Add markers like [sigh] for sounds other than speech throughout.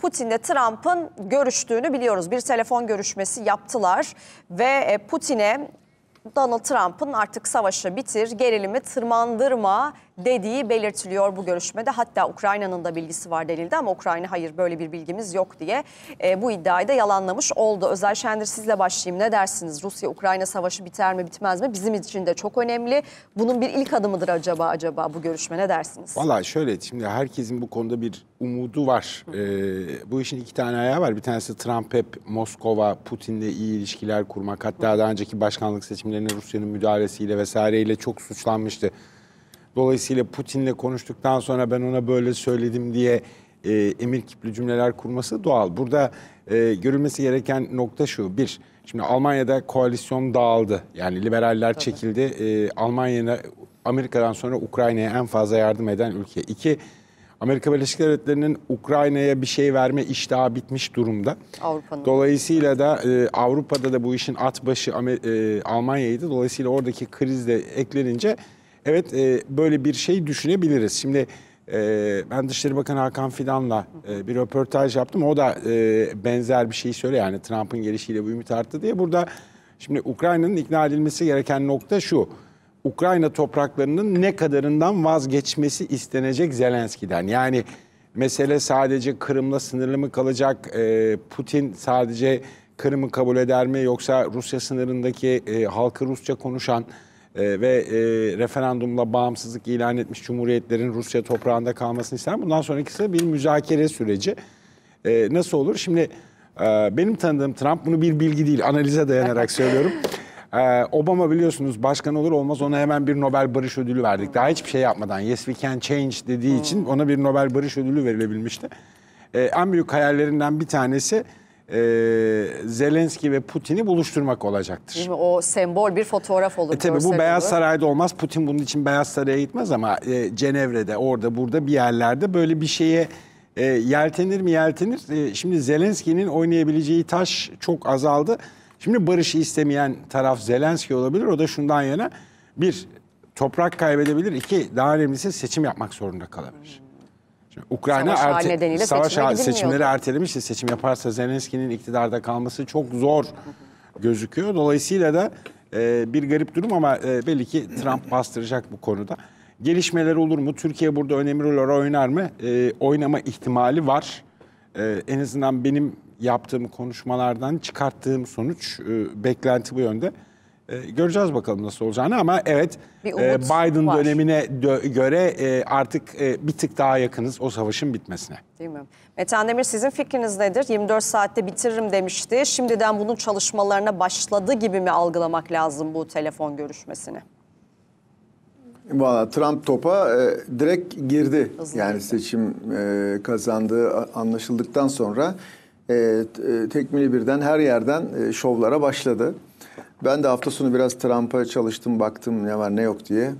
Putin'le Trump'ın görüştüğünü biliyoruz. Bir telefon görüşmesi yaptılar ve e, Putin'e Donald Trump'ın artık savaşı bitir, gerilimi tırmandırma dediği belirtiliyor bu görüşmede. Hatta Ukrayna'nın da bilgisi var denildi ama Ukrayna hayır böyle bir bilgimiz yok diye e, bu iddiayı da yalanlamış oldu. Özel Şendir sizle başlayayım. Ne dersiniz? Rusya-Ukrayna savaşı biter mi bitmez mi? Bizim için de çok önemli. Bunun bir ilk adımıdır acaba acaba bu görüşme ne dersiniz? Valla şöyle şimdi herkesin bu konuda bir umudu var. Hı. E, bu işin iki tane ayağı var. Bir tanesi Trump hep Moskova, Putin'le iyi ilişkiler kurmak. Hatta Hı. daha önceki başkanlık seçimlerine Rusya'nın müdahalesiyle vesaireyle çok suçlanmıştı. Dolayısıyla Putin'le konuştuktan sonra ben ona böyle söyledim diye e, emir kipli cümleler kurması doğal. Burada e, görülmesi gereken nokta şu. Bir, şimdi Almanya'da koalisyon dağıldı. Yani liberaller Tabii. çekildi. E, Almanya'ya, Amerika'dan sonra Ukrayna'ya en fazla yardım eden ülke. İki, Amerika Birleşik Devletleri'nin Ukrayna'ya bir şey verme iştahı bitmiş durumda. Avrupa'nın. Dolayısıyla da e, Avrupa'da da bu işin at başı e, Almanya'ydı. Dolayısıyla oradaki kriz de eklenince... Evet e, böyle bir şey düşünebiliriz. Şimdi e, ben Dışişleri Bakanı Hakan Fidan'la e, bir röportaj yaptım. O da e, benzer bir şey söylüyor. Yani Trump'ın gelişiyle bu ümit arttı diye. Burada şimdi Ukrayna'nın ikna edilmesi gereken nokta şu. Ukrayna topraklarının ne kadarından vazgeçmesi istenecek Zelenski'den. Yani mesele sadece Kırım'la sınırlı mı kalacak? E, Putin sadece Kırım'ı kabul eder mi? Yoksa Rusya sınırındaki e, halkı Rusça konuşan e, ve e, referandumla bağımsızlık ilan etmiş cumhuriyetlerin Rusya toprağında kalmasını ister. Bundan sonrakisi bir müzakere süreci. E, nasıl olur? Şimdi e, benim tanıdığım Trump bunu bir bilgi değil, analize dayanarak [laughs] söylüyorum. Ee, Obama biliyorsunuz başkan olur olmaz ona hemen bir Nobel Barış Ödülü verdik. Daha hiçbir şey yapmadan yes we can change dediği için hmm. ona bir Nobel Barış Ödülü verilebilmişti. Ee, en büyük hayallerinden bir tanesi e, Zelenski ve Putin'i buluşturmak olacaktır. Değil mi? O sembol bir fotoğraf olur. E tabii bu Beyaz Saray'da olmaz. Putin bunun için Beyaz Saray'a gitmez ama e, Cenevre'de, orada, burada bir yerlerde böyle bir şeye e, yeltenir mi yeltenir. E, şimdi Zelenski'nin oynayabileceği taş çok azaldı. Şimdi barışı istemeyen taraf Zelenski olabilir. O da şundan yana bir toprak kaybedebilir. İki daha önemlisi seçim yapmak zorunda kalabilir. Ukrayna savaş erte, nedeniyle savaş seçime seçimleri ertelemişti. Seçim yaparsa Zelenski'nin iktidarda kalması çok zor gözüküyor. Dolayısıyla da e, bir garip durum ama e, belli ki Trump bastıracak bu konuda. Gelişmeler olur mu? Türkiye burada önemli rol oynar mı? E, oynama ihtimali var. E, en azından benim yaptığım konuşmalardan çıkarttığım sonuç e, beklenti bu yönde. E, göreceğiz bakalım nasıl olacağını ama evet e, Biden var. dönemine dö göre e, artık e, bir tık daha yakınız o savaşın bitmesine. Değil mi? Metehan Demir sizin fikriniz nedir? 24 saatte bitiririm demişti. Şimdiden bunun çalışmalarına başladı gibi mi algılamak lazım bu telefon görüşmesini? Valla Trump topa e, direkt girdi. Hızlı yani girdi. seçim e, kazandığı anlaşıldıktan sonra e, e, tekmili birden her yerden e, şovlara başladı. Ben de hafta sonu biraz Trump'a çalıştım, baktım ne var ne yok diye.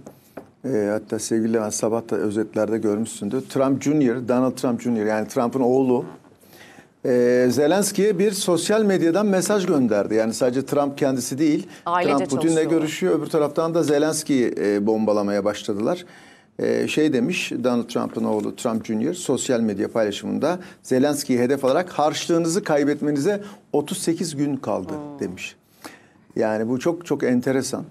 E, hatta sevgili Levent sabah da özetlerde görmüşsündü. Trump Jr., Donald Trump Jr. yani Trump'ın oğlu e, Zelenski'ye bir sosyal medyadan mesaj gönderdi. Yani sadece Trump kendisi değil. Ailece Trump Putin'le görüşüyor. Öbür taraftan da Zelenski'yi e, bombalamaya başladılar. E, şey demiş Donald Trump'ın oğlu Trump Jr. sosyal medya paylaşımında Zelenski'yi hedef alarak harçlığınızı kaybetmenize 38 gün kaldı hmm. demiş. Yani bu çok çok enteresan.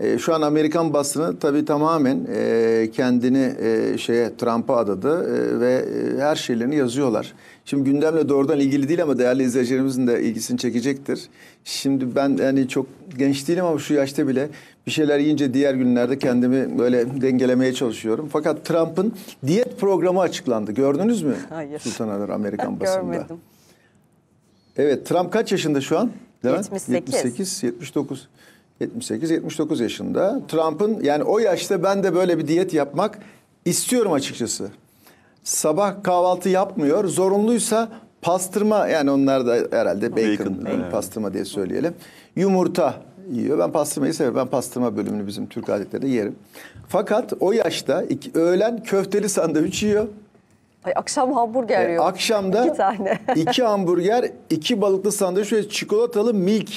E, şu an Amerikan basını tabii tamamen e, kendini e, şeye Trump'a adadı e, ve e, her şeylerini yazıyorlar. Şimdi gündemle doğrudan ilgili değil ama değerli izleyicilerimizin de ilgisini çekecektir. Şimdi ben yani çok genç değilim ama şu yaşta bile bir şeyler yiyince diğer günlerde kendimi böyle dengelemeye çalışıyorum. Fakat Trump'ın diyet programı açıklandı. Gördünüz mü? Hayır. Sultan Adar Amerikan [laughs] basında. Görmedim. Evet Trump kaç yaşında şu an? Levent? 78. 78, 79. 78-79 yaşında. Trump'ın yani o yaşta ben de böyle bir diyet yapmak istiyorum açıkçası. Sabah kahvaltı yapmıyor. Zorunluysa pastırma yani onlar da herhalde bacon, bacon pastırma diye söyleyelim. Yumurta yiyor. Ben pastırmayı severim. Ben pastırma bölümünü bizim Türk adetlerinde yerim. Fakat o yaşta iki, öğlen köfteli sandviç yiyor. Ay akşam hamburger e, yiyoruz. Akşamda iki, tane. [laughs] iki hamburger, iki balıklı sandviç ve çikolatalı milk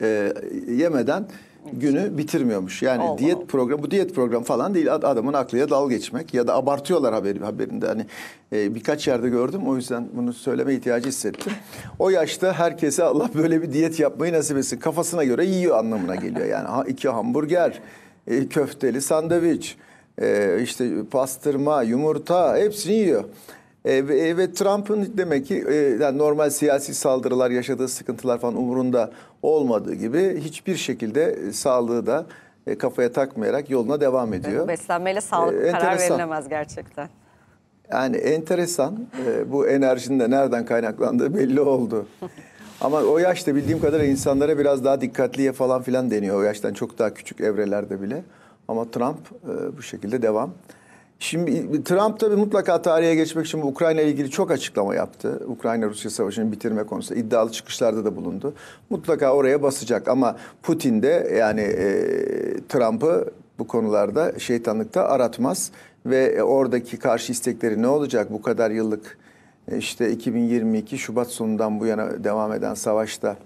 e, yemeden günü bitirmiyormuş. Yani Allah diyet Allah. programı bu diyet programı falan değil adamın aklıya dal geçmek ya da abartıyorlar haberi haberinde hani e, birkaç yerde gördüm o yüzden bunu söyleme ihtiyacı hissettim. O yaşta herkese Allah böyle bir diyet yapmayı nasip etsin kafasına göre yiyor anlamına geliyor yani ha, iki hamburger, e, köfteli sandviç e, işte pastırma, yumurta hepsini yiyor. Ee, e, ve, Trump'ın demek ki e, yani normal siyasi saldırılar yaşadığı sıkıntılar falan umurunda olmadığı gibi hiçbir şekilde sağlığı da e, kafaya takmayarak yoluna devam ediyor. beslenmeyle sağlık e, karar verilemez gerçekten. Yani enteresan e, bu enerjinin de nereden kaynaklandığı belli oldu. [laughs] Ama o yaşta bildiğim kadarıyla insanlara biraz daha dikkatliye falan filan deniyor. O yaştan çok daha küçük evrelerde bile. Ama Trump e, bu şekilde devam. Şimdi Trump tabii mutlaka tarihe geçmek için Ukrayna ile ilgili çok açıklama yaptı. Ukrayna-Rusya savaşını bitirme konusunda iddialı çıkışlarda da bulundu. Mutlaka oraya basacak ama Putin de yani e, Trump'ı bu konularda şeytanlıkta aratmaz. Ve e, oradaki karşı istekleri ne olacak bu kadar yıllık e, işte 2022 Şubat sonundan bu yana devam eden savaşta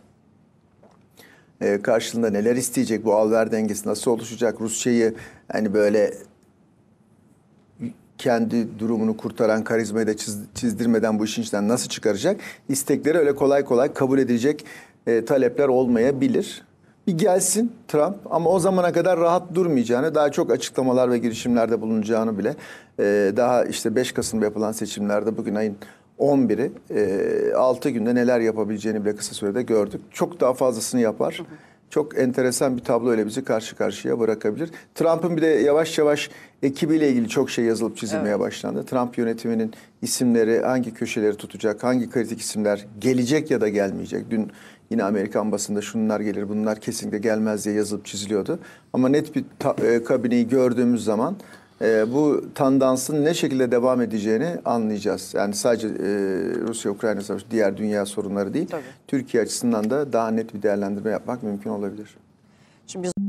e, karşılığında neler isteyecek? Bu al-ver dengesi nasıl oluşacak? Rusya'yı hani böyle kendi durumunu kurtaran karizmayı da çiz, çizdirmeden bu işin içinden nasıl çıkaracak? İstekleri öyle kolay kolay kabul edilecek e, talepler olmayabilir. Bir gelsin Trump ama o zamana kadar rahat durmayacağını, daha çok açıklamalar ve girişimlerde bulunacağını bile e, daha işte 5 Kasım'da yapılan seçimlerde bugün ayın 11'i e, 6 günde neler yapabileceğini bile kısa sürede gördük. Çok daha fazlasını yapar. Hı hı. Çok enteresan bir tablo öyle bizi karşı karşıya bırakabilir. Trump'ın bir de yavaş yavaş ekibiyle ilgili çok şey yazılıp çizilmeye evet. başlandı. Trump yönetiminin isimleri hangi köşeleri tutacak, hangi kritik isimler gelecek ya da gelmeyecek. Dün yine Amerikan basında şunlar gelir, bunlar kesinlikle gelmez diye yazılıp çiziliyordu. Ama net bir ta- e, kabineyi gördüğümüz zaman e, bu tandansın ne şekilde devam edeceğini anlayacağız. Yani sadece e, Rusya-Ukrayna savaşı diğer dünya sorunları değil. Tabii. Türkiye açısından da daha net bir değerlendirme yapmak mümkün olabilir. Şimdi biz...